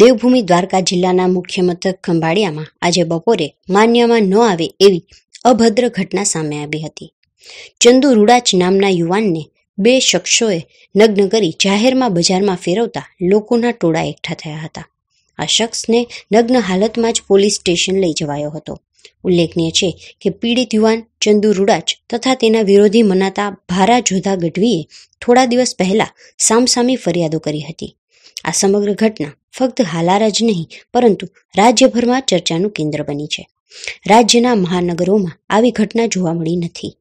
દેવભૂમિ દ્વારકા જિલ્લાના મુખ્ય મથક ખંભાળિયામાં આજે બપોરે માન્યમાં ન આવે એવી અભદ્ર ઘટના સામે આવી હતી ચંદુ રૂડાચ નામના યુવાનને બે શખ્સોએ નગ્ન કરી જાહેરમાં બજારમાં ફેરવતા લોકોના ટોળા એકઠા થયા હતા આ શખ્સને નગ્ન હાલતમાં જ પોલીસ સ્ટેશન લઈ જવાયો હતો ઉલ્લેખનીય છે કે પીડિત યુવાન ચંદુ રૂડાચ તથા તેના વિરોધી મનાતા ભારા જોધા ગઢવીએ થોડા દિવસ પહેલા સામસામી ફરિયાદો કરી હતી આ સમગ્ર ઘટના ફક્ત હાલાર જ નહીં પરંતુ રાજ્યભરમાં ચર્ચાનું કેન્દ્ર બની છે રાજ્યના મહાનગરોમાં આવી ઘટના જોવા મળી નથી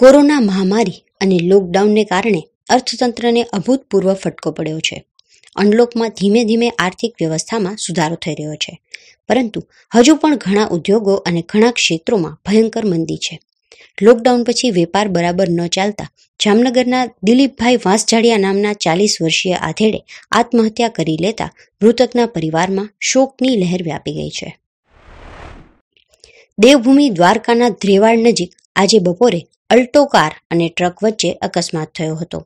કોરોના મહામારી અને લોકડાઉનને કારણે અર્થતંત્રને અભૂતપૂર્વ ફટકો પડ્યો છે અનલોકમાં ધીમે ધીમે આર્થિક વ્યવસ્થામાં સુધારો થઈ રહ્યો છે પરંતુ હજુ પણ ઘણા ઉદ્યોગો અને ઘણા ક્ષેત્રોમાં ભયંકર મંદી છે લોકડાઉન પછી વેપાર બરાબર ન ચાલતા જામનગરના દિલીપભાઈ વાંસજાડિયા નામના ચાલીસ વર્ષીય આધેડે આત્મહત્યા કરી લેતા મૃતકના પરિવારમાં શોકની લહેર વ્યાપી ગઈ છે દેવભૂમિ દ્વારકાના ધ્રેવાડ નજીક આજે બપોરે અલ્ટો કાર અને ટ્રક વચ્ચે અકસ્માત થયો હતો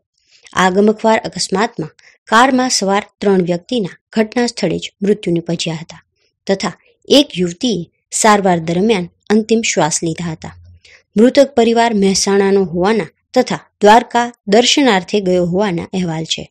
આ ગમખવાર અકસ્માતમાં કારમાં સવાર ત્રણ વ્યક્તિના ઘટના સ્થળે જ મૃત્યુ નિપજ્યા હતા તથા એક યુવતીએ સારવાર દરમિયાન અંતિમ શ્વાસ લીધા હતા મૃતક પરિવાર મહેસાણાનો હોવાના તથા દ્વારકા દર્શનાર્થે ગયો હોવાના અહેવાલ છે